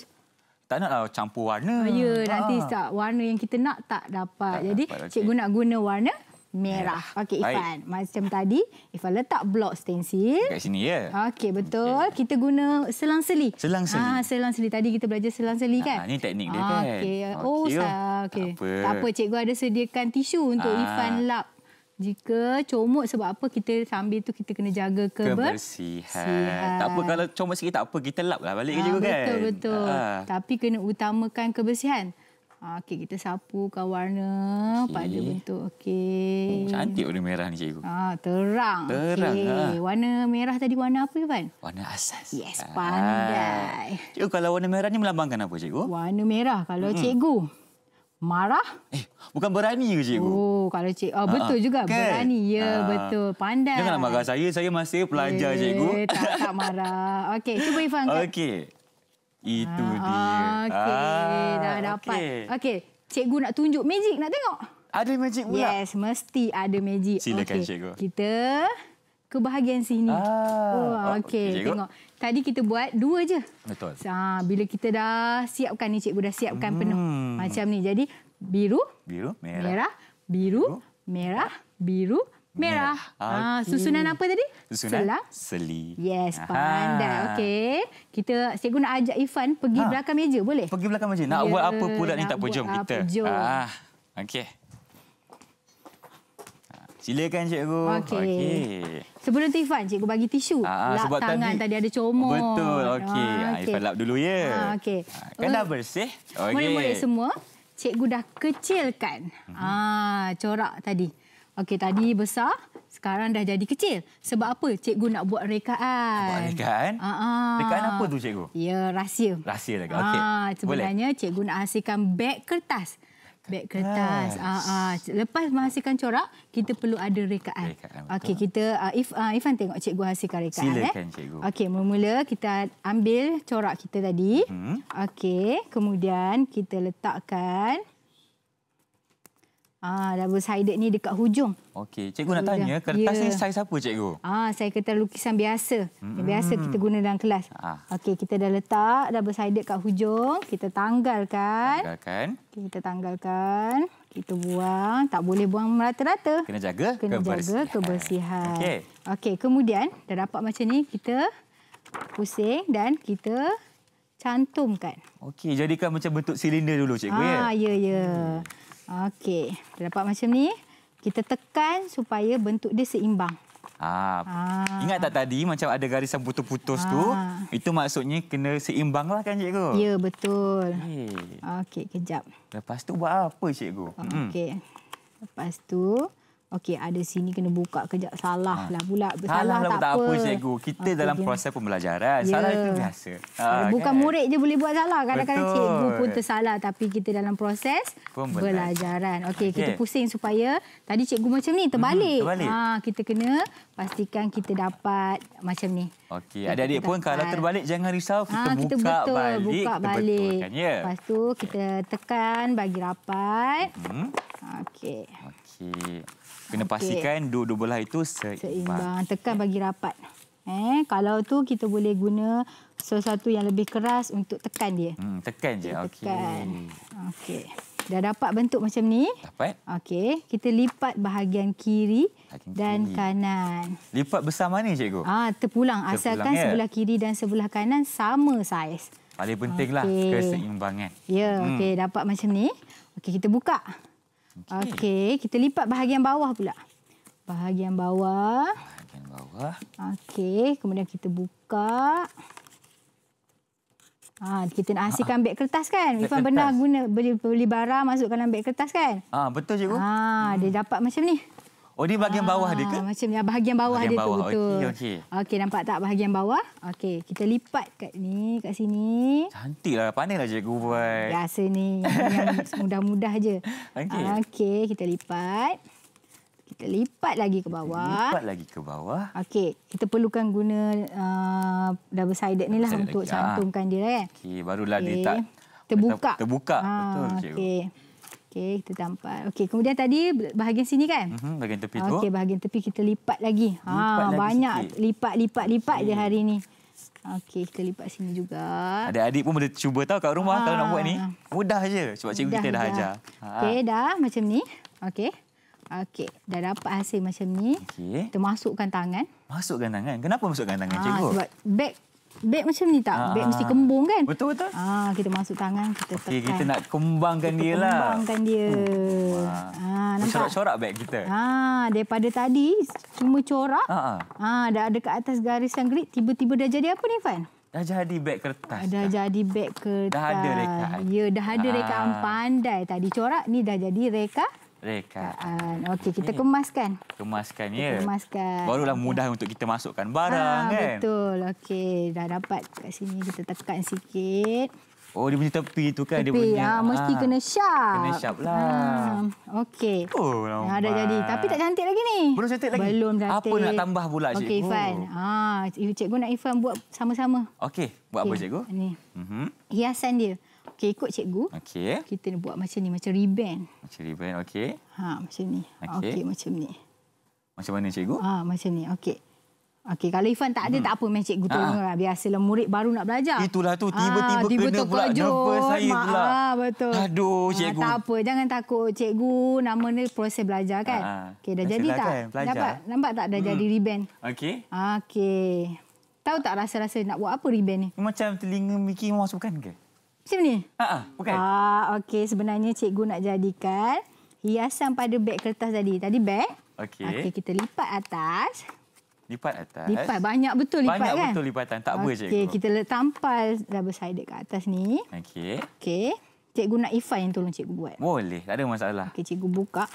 Tak naklah campur warna. Ya, nanti ha. tak, warna yang kita nak tak dapat. Tak Jadi, dapat, okay. nak guna warna merah. Okey Ifan, macam tadi Ifan letak blok stensil. Kat sini ya. Okey betul. Okay. Kita guna selang seli. Selang seli. Ah selang seli tadi kita belajar selang seli ah, kan? Ini teknik dia okay. kan. Okey. Oh, oh. okey. Tak, tak apa cikgu ada sediakan tisu untuk ah. Ifan lap. Jika comot sebab apa kita sambil tu kita kena jaga kebersihan. Sihan. Tak apa kalau comot sikit tak apa kita laplah lah balik ah, juga betul, kan. Betul betul. Ah. Tapi kena utamakan kebersihan. Okay ah, kita sapukan warna okay. pada bentuk. Okey. Oh, cantik warna merah ni, cikgu. Ah, terang. Terang. Okay. Ha. Ah. Warna merah tadi warna apa, Ivan? Warna asas. Yes, ah. pandai. Ah. Cikgu, kalau warna merah ni melambangkan apa, cikgu? Warna merah. Kalau mm-hmm. cikgu marah? Eh, bukan berani ke cikgu? Oh, kalau cik oh, betul ha juga okay. berani. Ya, ha. betul. Pandai. Jangan marah saya. Saya masih pelajar, eh, cikgu. Tak, tak marah. Okey, cuba Ivan. Kan? Okey. Itu ah, dia. Okay, ah, dah dapat. okay. cikgu nak tunjuk magic, nak tengok? Ada magic pula? Yes, mesti ada magic. Silakan okay. cikgu. Kita ke bahagian sini. Ah, oh, okey, okay, tengok. Tadi kita buat dua je. Betul. Ha, bila kita dah siapkan ni, cikgu dah siapkan hmm. penuh. Macam ni. Jadi, biru, biru, merah, merah biru, merah, merah, biru, Merah. Okay. Ah, susunan apa tadi? Susunan Selah. seli. Yes, pandai. Okey. Kita cikgu nak ajak Ifan pergi ha. belakang meja, boleh? Pergi belakang meja. Nak ya, buat apa pula ni tak apa, jom kita. Ah. Okey. Ah, silakan cikgu. Okey. Okay. Sebelum tu Ifan, cikgu bagi tisu. Ah, ah, lap sebab tangan tadi, tadi ada comot. Betul. Okey. Ah, ah okay. Ifan lap dulu ya. Ah, okey. Kan dah bersih. Okey. Boleh-boleh semua. Cikgu dah kecilkan. Mm Ah, corak tadi. Okey, tadi besar, sekarang dah jadi kecil. Sebab apa? Cikgu nak buat rekaan. Buat rekaan? Ha -ha. Rekaan apa tu cikgu? Ya, rahsia. Rahsia lah. Okey. Ah, sebenarnya Boleh. cikgu nak hasilkan beg kertas. Beg kertas. Ah, ah. Lepas menghasilkan corak, kita perlu ada rekaan. rekaan Okey, kita uh, If, uh, Ifan tengok cikgu hasilkan rekaan. Eh. Silakan eh. cikgu. Okey, mula-mula kita ambil corak kita tadi. Hmm. Okey, kemudian kita letakkan... Ah, double sided ni dekat hujung. Okey, cikgu nak tanya, kertas ya. ni saiz apa cikgu? Ah, saya kertas lukisan biasa. Mm -hmm. Biasa kita guna dalam kelas. Ah. Okey, kita dah letak double sided kat hujung, kita tanggalkan. Tanggalkan. Okay, kita tanggalkan. Kita buang, tak boleh buang merata-rata. Kena jaga Kena kebersihan. Kena jaga kebersihan. Okey. Okey, kemudian dah dapat macam ni, kita pusing dan kita cantumkan. Okey, jadikan macam bentuk silinder dulu cikgu ah, ya. Ah, ya ya. Hmm. Okey, dah dapat macam ni. Kita tekan supaya bentuk dia seimbang. Ah. ah. Ingat tak tadi macam ada garis yang putus-putus ah. tu? Itu maksudnya kena seimbanglah kan cikgu? Ya, betul. Okey. Eh. Okey, kejap. Lepas tu buat apa cikgu? Hmm. Okey. Hmm. Lepas tu Okey, ada sini kena buka kejap. Salah ha. lah pula. Salah tak, tak apa. apa Kita okay, dalam proses pembelajaran. Yeah. Salah itu biasa. Ha, bukan kan? murid je boleh buat salah. Kadang-kadang cikgu pun tersalah. Tapi kita dalam proses pembelajaran. Okey, okay. kita pusing supaya tadi cikgu macam ni terbalik. Hmm, terbalik. Ha, kita kena pastikan kita dapat macam ni. Okey, adik-adik pun kalau terbalik jangan risau. Kita, ha, kita buka betul, balik. Buka kita betulkan, balik. ya. Lepas tu kita tekan bagi rapat. Hmm. Okey. Okey. Kena pastikan dua-dua belah itu seimbang. seimbang. Tekan bagi rapat. Eh, kalau tu kita boleh guna sesuatu yang lebih keras untuk tekan dia. Hmm, tekan je. tekan. Okey. Dah dapat bentuk macam ni? Dapat. Okey, kita lipat bahagian kiri bahagian dan kiri. kanan. Lipat besar mana cikgu? Ah, terpulang, terpulang asalkan ya? sebelah kiri dan sebelah kanan sama saiz. Paling pentinglah okay. keseimbangan. Ya, yeah, hmm. okey, dapat macam ni. Okey, kita buka. Okey, okay, kita lipat bahagian bawah pula. Bahagian bawah. Bahagian bawah. Okey, kemudian kita buka. Ah, ha, kita nak asingkan ha, ha. kertas kan? Ifan benar, guna beli, beli barang masukkan dalam kertas kan? Ah, ha, betul cikgu. Ah, ha, hmm. dia dapat macam ni. Oh ni bahagian Aa, bawah dia ke? Ah, macam yang bahagian bawah bahagian dia bawah. tu betul. Okey okey. Okey nampak tak bahagian bawah? Okey kita lipat kat ni kat sini. Cantiklah pandailah cikgu buat. Biasa ni [laughs] mudah-mudah aje. Okey. Okey kita lipat. Kita lipat lagi ke bawah. Lipat lagi ke bawah. Okey, kita perlukan guna uh, double sided ni lah untuk lagi. Ah. cantumkan dia eh. Okey, barulah okay. dia tak terbuka. Terbuka. Ha, Betul, cikgu. Okey. Okey, kita tampal. Okey, kemudian tadi bahagian sini kan? Mm -hmm, bahagian tepi okay, tu. Okey, bahagian tepi kita lipat lagi. Ha, lagi banyak lipat-lipat-lipat je hari ni. Okey, kita lipat sini juga. adik adik pun boleh cuba tahu kat rumah ha. kalau nak buat ni. Mudah je sebab cikgu kita dah ajar. Ha. Okey, dah macam ni. Okey. Okey, dah dapat hasil macam ni. Okay. Kita masukkan tangan. Masukkan tangan? Kenapa masukkan tangan, ha, cikgu? Sebab beg beg macam ni tak? Ha. Beg mesti ah. kembung kan? Betul betul. Ah ha, kita masuk tangan kita okay, tekan. kita nak kembangkan kita dia lah. Kembangkan dia. Ha. Ha, nampak? Corak-corak beg kita. Ha daripada tadi cuma corak. Ha. Ha dah ada ke atas garis yang grid tiba-tiba dah jadi apa ni Fan? Dah jadi beg kertas. Dah, dah jadi beg kertas. Dah ada reka. Ya, dah ada ha. reka pandai. Tadi corak ni dah jadi reka rekaan. Okey, kita kemaskan. Kemaskan, ya. Kemaskan. Barulah mudah untuk kita masukkan barang, ha, kan? Betul. Okey, dah dapat kat sini. Kita tekan sikit. Oh, dia punya tepi itu kan? Tepi, dia punya, ha, mesti ha. kena sharp. Kena sharp lah. Ha, Okey. Oh, lama. Ha, jadi. Tapi tak cantik lagi ni. Belum cantik lagi? Belum cantik. Apa nak tambah pula, Cikgu? Okey, Ifan. Oh. Ha, cikgu nak Ifan buat sama-sama. Okey, buat okay. apa, Cikgu? Ini. Mm -hmm. Hiasan dia. Okey, ikut cikgu. Okey. Kita nak buat macam ni, macam riband. Macam riband, okey. Ha, macam ni. Okey, okay, macam ni. Macam mana cikgu? Ha, macam ni. Okey. Okey, kalau Ifan tak ada hmm. tak apa macam cikgu ha. tolonglah. Biasalah murid baru nak belajar. Itulah tu, tiba-tiba, ha, tiba-tiba kena pula nervous saya Ma- pula. Ha, betul. Aduh, ha, cikgu. Ha, tak apa, jangan takut cikgu. Nama ni proses belajar kan? Ha, okey, dah jadi tak? Kan, Dapat nampak tak dah hmm. jadi riband? Okey. Okey. Tahu tak rasa-rasa nak buat apa riband ni? Macam telinga Mickey masukkan ke? Macam ni? Haa, ah, ah, bukan. Ah, okey. Sebenarnya cikgu nak jadikan hiasan pada beg kertas tadi. Tadi beg. Okey. Okey, kita lipat atas. Lipat atas? Lipat. Banyak betul lipat Banyak kan? Banyak betul lipatan. Tak apa, cikgu. Okey, kita tampal double-sided kat atas ni. Okey. Okey. Cikgu nak Ifan yang tolong cikgu buat. Boleh. Tak ada masalah. Okey, cikgu buka.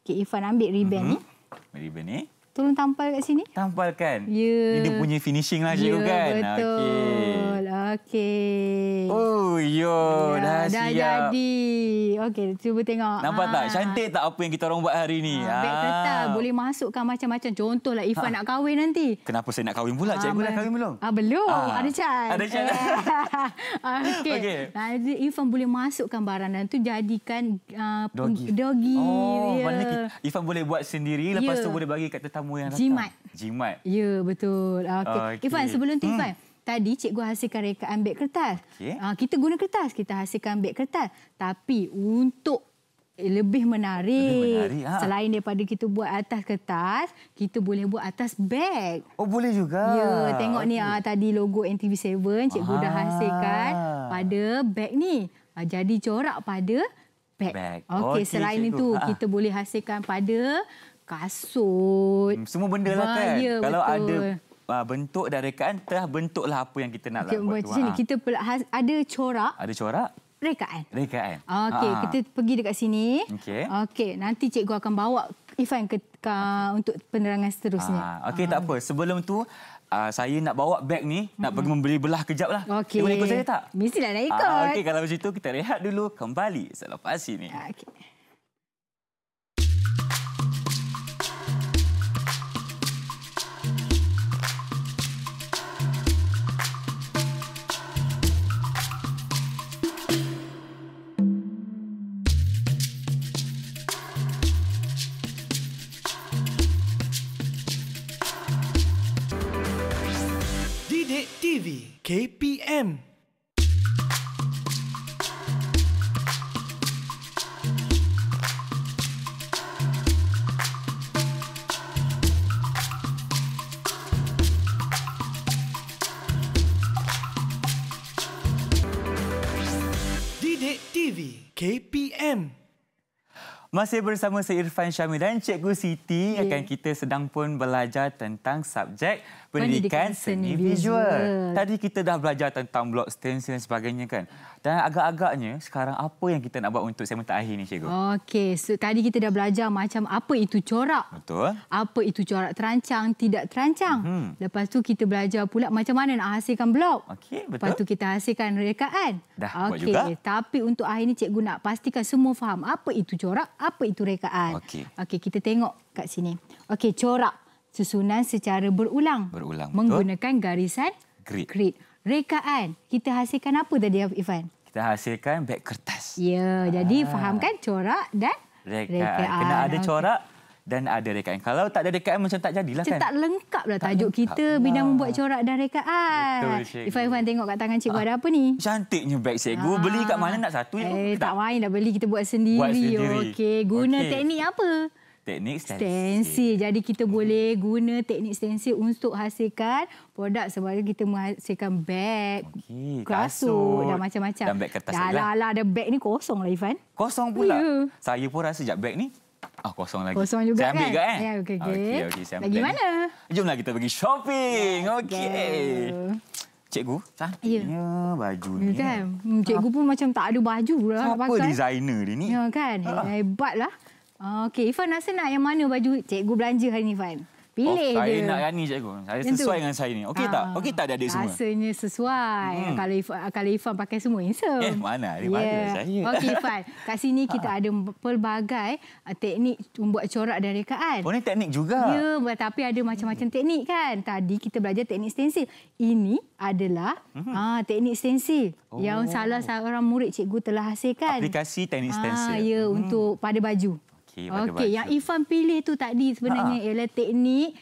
Okey, Ifan ambil riband mm -hmm. ni. Riband ni. Tolong tampal kat sini. Tampalkan. kan? Ya. Yeah. dia punya finishing lah yeah, juga ya, kan? Ya, betul. Okey. Okay. Oh, yo. Yeah, dah, dah siap. Dah jadi. Okey, cuba tengok. Nampak ha. tak? Ah. Cantik tak apa yang kita orang buat hari ini? Ha. Ah, ha. Baik, ah. tetap. Boleh masukkan macam-macam. Contohlah, Ifan ha. nak kahwin nanti. Kenapa saya nak kahwin pula? Cikgu dah kahwin belum? Ah Belum. Ha. Ada chance. Ada chance. [laughs] Okey. Okay. Nah, Ifan boleh masukkan barang dan tu jadikan... Uh, doggy. Doggy. Oh, yeah. maknanya Ifan boleh buat sendiri. Lepas yeah. tu boleh bagi kat tetamu tetamu yang datang. Jimat. Jimat. Ya, betul. Ah, okey. Okay. Ifan, sebelum tu Ifan. Hmm. Tadi cikgu hasilkan reka ambil kertas. Okay. Ah, kita guna kertas. Kita hasilkan ambil kertas. Tapi untuk lebih menarik. Lebih menarik ah. Selain daripada kita buat atas kertas, kita boleh buat atas beg. Oh, boleh juga. Ya, tengok okay. ni ah, tadi logo NTV7 cikgu Aha. dah hasilkan pada beg ni. jadi corak pada beg. Okey, okay, selain cikgu. itu ah. kita boleh hasilkan pada kasut. Hmm, semua benda lah kan. Ya, Kalau betul. ada ah, Ha, bentuk dan rekaan telah bentuklah apa yang kita nak okay, lah buat tu. Macam ah. ha. kita pula has, ada corak. Ada corak. Rekaan. Rekaan. Okey, ha. kita pergi dekat sini. Okey. Okey, nanti cikgu akan bawa Ifan ke, ke untuk penerangan seterusnya. Ha. Okey, ha. tak apa. Sebelum tu, uh, saya nak bawa beg ni, nak mm pergi membeli belah kejap lah. Okey. Boleh ikut saya tak? Mestilah nak ikut. Ha. Okey, kalau macam tu kita rehat dulu. Kembali selepas ini. Okey. TV KPM. KPM. Masih bersama saya Irfan Syamil dan Cikgu Siti yeah. akan kita sedang pun belajar tentang subjek pendidikan seni visual. Tadi kita dah belajar tentang blok stensil dan sebagainya kan. Dan agak-agaknya sekarang apa yang kita nak buat untuk semester akhir ni Cikgu? Okey, so tadi kita dah belajar macam apa itu corak. Betul. Apa itu corak terancang, tidak terancang. Hmm. Lepas tu kita belajar pula macam mana nak hasilkan blok. Okey, betul. Lepas tu kita hasilkan rekaan. Dah okay. buat juga. Okey, tapi untuk akhir ni Cikgu nak pastikan semua faham apa itu corak apa itu rekaan. Okey. Okey, kita tengok kat sini. Okey, corak susunan secara berulang. Berulang. Menggunakan betul. garisan grid. grid. Rekaan, kita hasilkan apa tadi Ivan? Kita hasilkan beg kertas. Ya, ah. jadi fahamkan corak dan rekaan. rekaan. Kena ada corak dan ada rekaan. Kalau tak ada rekaan macam tak jadilah macam kan. Tak lengkaplah lah tajuk kita lah. bila membuat corak dan rekaan. Ah, Betul, Cikgu. If Ifan tengok kat tangan Cikgu ah. ada apa ni? Cantiknya beg Cikgu. Ah. Beli kat mana nak satu? Ya? Eh, tak, tak main dah beli. Kita buat sendiri. Buat sendiri. Okey. Guna okay. teknik apa? Teknik stensil. stensil. Jadi kita hmm. boleh guna teknik stensil untuk hasilkan produk sebab kita menghasilkan beg, okay. kasut dan macam-macam. Dan beg kertas. Dah lah, lah, ada beg ni kosong lah Ivan. Kosong pula. Yeah. Saya pun rasa sejak beg ni Ah kosong lagi. Kosong juga saya ambil kan? Juga, kan? Ya, okey okey. Okey okey, Lagi mana? Lagi. Jomlah kita pergi shopping. Yeah, okey. Cikgu, cantiknya ya. ya, yeah. baju ni. Kan? Hmm, cikgu ah. pun macam tak ada baju lah. Siapa pakai. designer dia ni? Ya kan? Ah. Hebatlah. Okey, Ifan rasa nak yang mana baju cikgu belanja hari ni, Ifan? pilih oh, saya dia. nak yang ni cikgu. Saya Yang sesuai tu. dengan saya ni. Okey tak? Ah, Okey tak adik-adik semua? Rasanya sesuai. Hmm. Kalau, If, kalau Ifan pakai semua insert. Eh, mana? Di yeah. saya? Okey, Ifan. Kat sini [laughs] kita ada pelbagai uh, teknik membuat corak dan rekaan. Oh, ni teknik juga? Ya, yeah, tapi ada macam-macam teknik kan. Tadi kita belajar teknik stensil. Ini adalah hmm. ah, teknik stensil oh. yang salah seorang murid cikgu telah hasilkan. Aplikasi teknik stensil. Ah, ya, yeah, hmm. untuk pada baju. Okey, baca yang Ifan pilih tu tadi sebenarnya ha. ialah teknik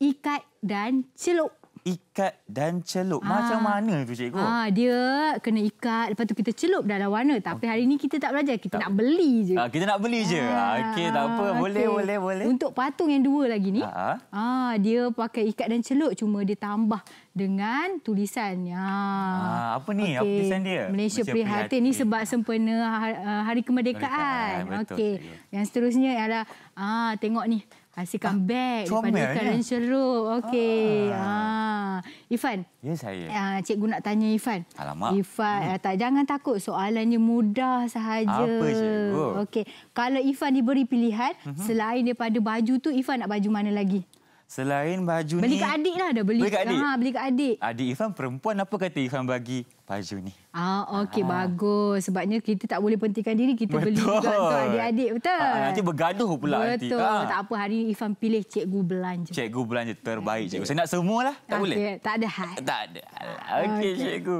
ikat dan celup ikat dan celup. Ah. Macam ha. mana tu cikgu? Ha, dia kena ikat lepas tu kita celup dalam warna. Tapi hari ni kita tak belajar, kita tak. nak beli je. Ha, kita nak beli je. Ha, Okey, tak apa. Boleh, okay. boleh, boleh. Untuk patung yang dua lagi ni. Ha. dia pakai ikat dan celup cuma dia tambah dengan tulisan. Ha. apa ni? Okay. Apa tulisan dia? Malaysia, Malaysia prihatin. prihatin ni sebab sempena ha- hari kemerdekaan. Okey. Yang seterusnya ialah ah ha, tengok ni. Hasil comeback ah, ah daripada current kan? syuruh. Okey. Ah. Ah. Ifan. Ya, saya. Ah, cikgu nak tanya Ifan. Alamak. Ifan, hmm. Ah, tak, jangan takut soalannya mudah sahaja. Apa cikgu? Okey. Kalau Ifan diberi pilihan, uh mhm. -huh. selain daripada baju tu, Ifan nak baju mana lagi? Selain baju beli ni... Beli kat adik lah dah beli. Beli kat adik? Ha, beli kat adik. Adik Irfan perempuan apa kata Irfan bagi baju ni? Ah, Okey, ah. bagus. Sebabnya kita tak boleh pentingkan diri. Kita Betul. beli juga untuk adik-adik. Betul? Ha, nanti bergaduh pula Betul. nanti. Betul. Ha. Tak apa, hari ini Irfan pilih cikgu belanja. Cikgu belanja terbaik. Cikgu. Saya nak semua lah. Tak okay. boleh? Tak ada hal. Tak ada hal. Okey, okay. cikgu.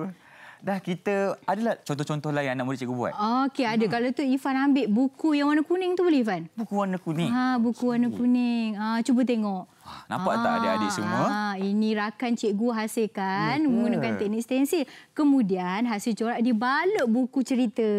Dah kita, adalah contoh-contoh lain yang anak murid cikgu buat? Okey, ada. Hmm. Kalau tu Ifan ambil buku yang warna kuning tu boleh, Ifan? Buku warna kuning? Ha, buku warna kuning. Ha, cuba tengok. Ah, nampak ah, tak adik-adik ah, semua? Ah, ini rakan cikgu hasilkan yeah. Hmm. menggunakan hmm. teknik stensil. Kemudian hasil corak dibalut buku cerita.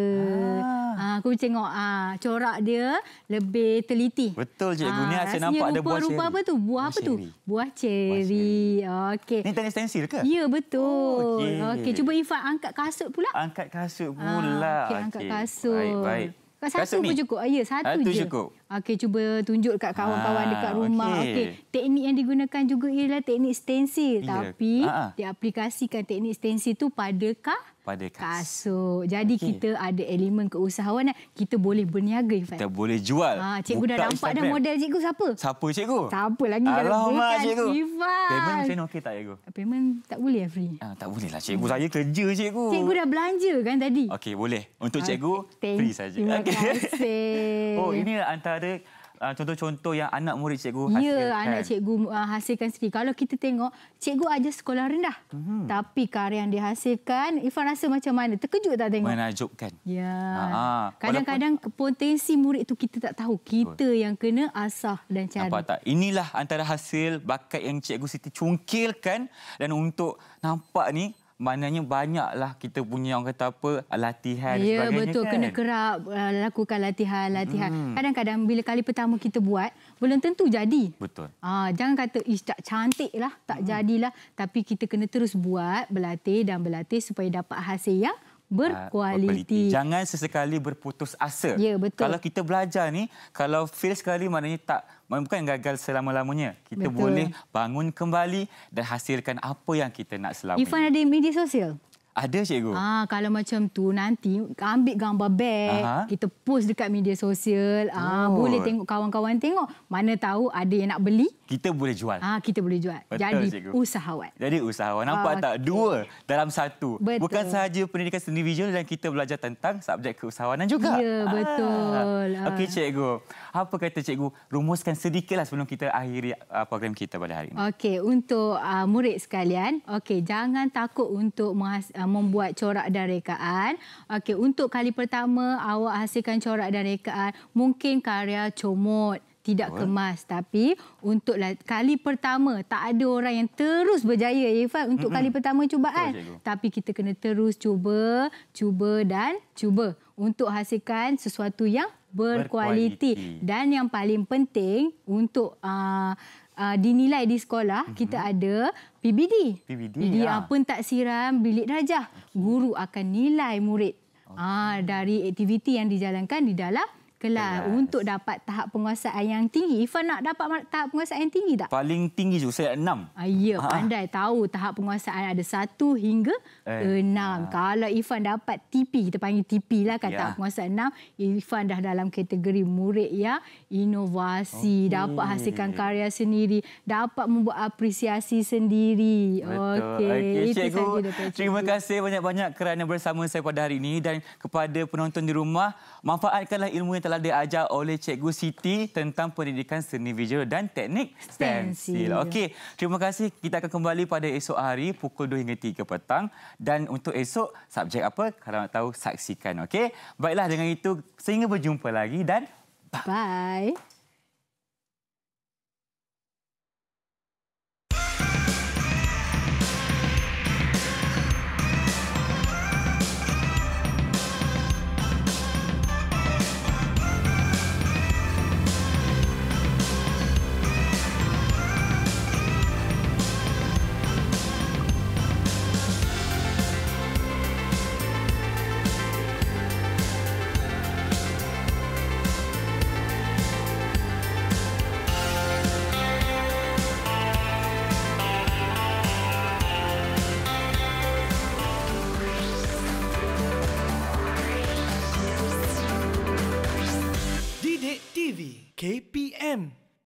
Ah. Ah, aku tengok ah, corak dia lebih teliti. Betul cikgu. Ah, ni hasil nampak ada buah rupa apa tu? Buah apa tu? Buah ceri. Okey. Ini teknik stensil ke? Ya, betul. Oh, Okey. Okay. Cuba Ifat angkat kasut pula. Angkat kasut ah, pula. Ah, Okey, angkat okay. kasut. Baik, baik. Kat satu, satu pun cukup. Ah, ya, satu, satu ah, je. cukup. Okey, cuba tunjuk kat kawan-kawan ha, dekat rumah. Okay. Okay. Teknik yang digunakan juga ialah teknik stensil. Yeah. Tapi ha -ha. diaplikasikan teknik stensil tu pada kah? pada kasut. Jadi okay. kita ada elemen keusahawanan, kita boleh berniaga Ifan. Kita boleh jual. Ha, cikgu Buka dah nampak Instagram. dah model cikgu siapa? Siapa cikgu? Siapa lagi Alamak, dalam bukan cikgu. Ifan. Payment macam okey tak cikgu? Payment tak boleh ya free? Ha, ah, tak boleh lah cikgu. Saya kerja cikgu. Cikgu dah belanja kan tadi? Okey boleh. Untuk cikgu okay. free saja. Terima okay. [laughs] oh ini antara Ah, contoh-contoh yang anak murid cikgu ya, hasilkan? Ya, anak cikgu ah, hasilkan sendiri. Kalau kita tengok, cikgu aja sekolah rendah. Mm -hmm. Tapi karya yang dihasilkan, Ifan rasa macam mana? Terkejut tak tengok? Menajubkan. Ya. Ah, Kadang-kadang potensi murid itu kita tak tahu. Kita betul. yang kena asah dan cara. Nampak tak? Inilah antara hasil bakat yang cikgu Siti cungkilkan. Dan untuk nampak ni, maknanya banyaklah kita punya orang kata apa latihan ya, sebagainya betul. kan. Ya betul kena kerap uh, eh, lakukan latihan latihan. Hmm. Kadang-kadang hmm. bila kali pertama kita buat belum tentu jadi. Betul. Uh, jangan kata ish tak cantiklah tak hmm. jadilah tapi kita kena terus buat berlatih dan berlatih supaya dapat hasil yang ah, berkualiti. Uh, jangan sesekali berputus asa. Ya betul. Kalau kita belajar ni kalau fail sekali maknanya tak bukan gagal selama-lamanya. Kita Betul. boleh bangun kembali dan hasilkan apa yang kita nak selama Ifan ini. Ifan ada media sosial? Ada cikgu. Ha, kalau macam tu nanti ambil gambar beg, Aha. kita post dekat media sosial. Ha, Boleh tengok kawan-kawan tengok. Mana tahu ada yang nak beli. Kita boleh jual. Ha, kita boleh jual. Betul, Jadi cikgu. usahawan. Jadi usahawan. Nampak okay. tak? Dua dalam satu. Betul. Bukan sahaja pendidikan seni visual dan kita belajar tentang subjek keusahawanan juga. Ya, betul. Ha. Okey cikgu. Apa kata cikgu? Rumuskan sedikitlah sebelum kita akhiri program kita pada hari ini. Okey, untuk uh, murid sekalian. Okey, jangan takut untuk menghasilkan uh, membuat corak dan rekaan. Okey, untuk kali pertama awak hasilkan corak dan rekaan, mungkin karya comot tidak kemas tapi untuk kali pertama tak ada orang yang terus berjaya Irfan untuk mm -hmm. kali pertama cubaan tapi kita kena terus cuba cuba dan cuba untuk hasilkan sesuatu yang berkualiti, berkualiti. dan yang paling penting untuk uh, uh, dinilai di sekolah mm -hmm. kita ada PBD. PBD. PBD ya. Lah. apa tak siram bilik darjah. Okay. Guru akan nilai murid. Ah dari aktiviti yang dijalankan di dalam kelas yes. untuk dapat tahap penguasaan yang tinggi. Ifan nak dapat tahap penguasaan yang tinggi tak? Paling tinggi juga saya enam. Ah, ya, pandai tahu tahap penguasaan ada satu hingga eh. enam. Ha. Kalau Ifan dapat TP, kita panggil TP lah kata ya. tahap penguasaan enam. Ifan dah dalam kategori murid ya. Inovasi, okay. dapat hasilkan karya sendiri, dapat membuat apresiasi sendiri. Okey, okay. itu saja. Terima kasih banyak-banyak kerana bersama saya pada hari ini. Dan kepada penonton di rumah, manfaatkanlah ilmu yang telah telah diajar oleh Cikgu Siti tentang pendidikan seni visual dan teknik stensil. Okey, terima kasih. Kita akan kembali pada esok hari pukul 2 hingga 3 petang. Dan untuk esok, subjek apa? Kalau nak tahu, saksikan. Okey, baiklah dengan itu sehingga berjumpa lagi dan bye. bye.